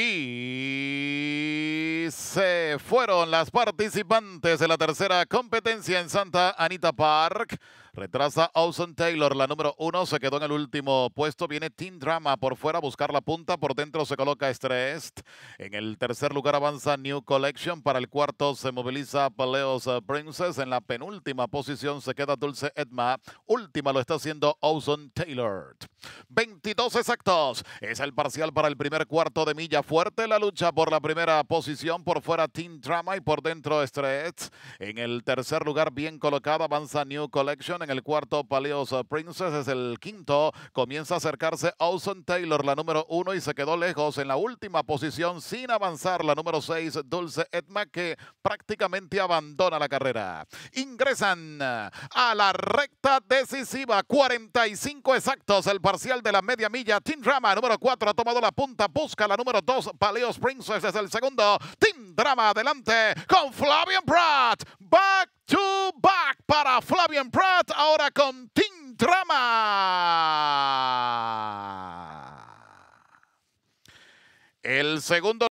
Y se fueron las participantes de la tercera competencia en Santa Anita Park. Retrasa Austin Taylor, la número uno, se quedó en el último puesto. Viene Team Drama por fuera a buscar la punta, por dentro se coloca Stressed. En el tercer lugar avanza New Collection, para el cuarto se moviliza Paleos eh, Princess. En la penúltima posición se queda Dulce Edma. Última lo está haciendo Austin Taylor. 22 exactos. Es el parcial para el primer cuarto de milla. Fuerte la lucha por la primera posición. Por fuera Team Drama y por dentro Stressed. En el tercer lugar, bien colocado, avanza New Collection el cuarto Paleos eh, Princess, es el quinto, comienza a acercarse Olsen Taylor, la número uno, y se quedó lejos en la última posición sin avanzar, la número seis, Dulce Edma, que prácticamente abandona la carrera. Ingresan eh, a la recta decisiva, 45 exactos, el parcial de la media milla, Team Drama, número cuatro, ha tomado la punta, busca la número dos, Paleos Princess es el segundo, Team Drama adelante con Flavian Brown para Flavian Pratt, ahora con Team Drama. El segundo